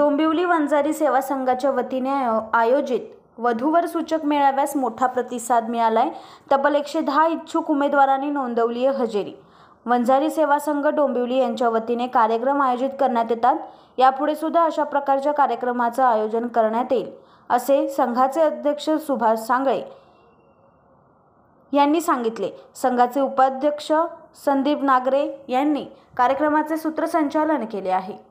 डोंबिवली वंजारी सेवा संघाच्या वतीने आयोजित वधूवर सूचक मेळाव्यास मोठा प्रतिसाद मिळालाय तब्बल एकशे दहा इच्छुक उमेदवारांनी नोंदवली आहे हजेरी वंजारी सेवा संघ डोंबिवली यांच्या वतीने कार्यक्रम आयोजित करण्यात येतात यापुढे सुद्धा अशा प्रकारच्या कार्यक्रमाचं आयोजन करण्यात येईल असे संघाचे अध्यक्ष सुभाष सांगळे यांनी सांगितले संघाचे उपाध्यक्ष संदीप नागरे यांनी कार्यक्रमाचे सूत्रसंचालन केले आहे